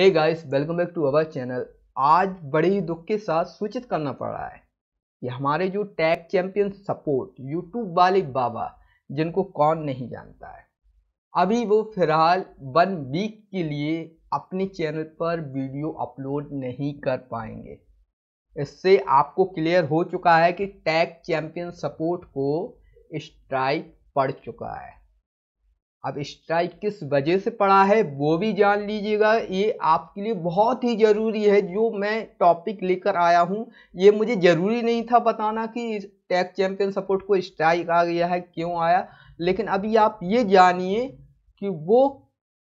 hey guys welcome back to our channel आज बड़े ही दुख के साथ सूचित करना पड़ रहा है कि हमारे जो टैग चैंपियन सपोर्ट यूट्यूब वाले बाबा जिनको कौन नहीं जानता है अभी वो फिलहाल वन वीक के लिए अपने चैनल पर वीडियो अपलोड नहीं कर पाएंगे इससे आपको क्लियर हो चुका है कि टैग चैंपियन सपोर्ट को स्ट्राइक पड़ चुका है अब स्ट्राइक किस वजह से पड़ा है वो भी जान लीजिएगा ये आपके लिए बहुत ही ज़रूरी है जो मैं टॉपिक लेकर आया हूँ ये मुझे ज़रूरी नहीं था बताना कि टैग चैम्पियन सपोर्ट को स्ट्राइक आ गया है क्यों आया लेकिन अभी आप ये जानिए कि वो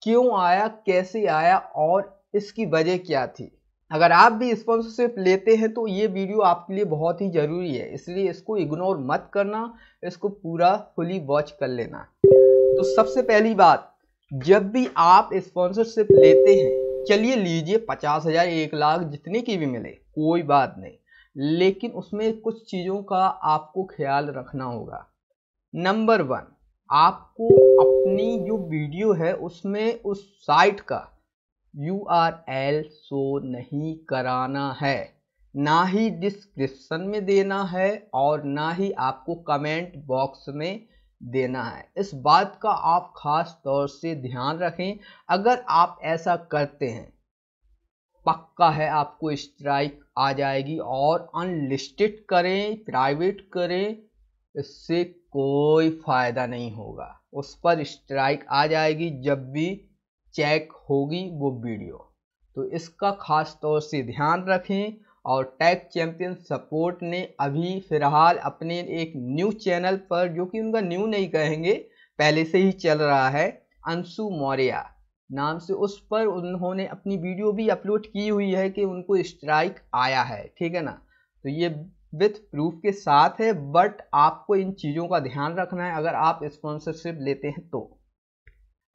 क्यों आया कैसे आया और इसकी वजह क्या थी अगर आप भी स्पॉन्सरशिप लेते हैं तो ये वीडियो आपके लिए बहुत ही ज़रूरी है इसलिए इसको इग्नोर मत करना इसको पूरा फुली वॉच कर लेना तो सबसे पहली बात जब भी आप स्पॉन्सरशिप लेते हैं चलिए लीजिए पचास हजार एक लाख जितने की भी मिले कोई बात नहीं लेकिन उसमें कुछ चीज़ों का आपको ख्याल रखना होगा नंबर वन आपको अपनी जो वीडियो है उसमें उस साइट का यू आर एल शो नहीं कराना है ना ही डिस्क्रिप्शन में देना है और ना ही आपको कमेंट बॉक्स में देना है इस बात का आप खास तौर से ध्यान रखें अगर आप ऐसा करते हैं पक्का है आपको स्ट्राइक आ जाएगी और अनलिस्टेड करें प्राइवेट करें इससे कोई फ़ायदा नहीं होगा उस पर स्ट्राइक आ जाएगी जब भी चेक होगी वो वीडियो तो इसका ख़ास तौर से ध्यान रखें और टैग चैम्पियन सपोर्ट ने अभी फ़िलहाल अपने एक न्यू चैनल पर जो कि उनका न्यू नहीं कहेंगे पहले से ही चल रहा है अंशु मौर्या नाम से उस पर उन्होंने अपनी वीडियो भी अपलोड की हुई है कि उनको स्ट्राइक आया है ठीक है ना तो ये विथ प्रूफ के साथ है बट आपको इन चीज़ों का ध्यान रखना है अगर आप स्पॉन्सरशिप लेते हैं तो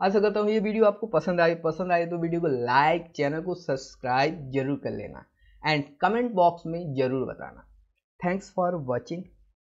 आशा करता हूँ ये वीडियो आपको पसंद आए पसंद आए तो वीडियो को लाइक चैनल को सब्सक्राइब जरूर कर लेना एंड कमेंट बॉक्स में ज़रूर बताना थैंक्स फॉर वॉचिंग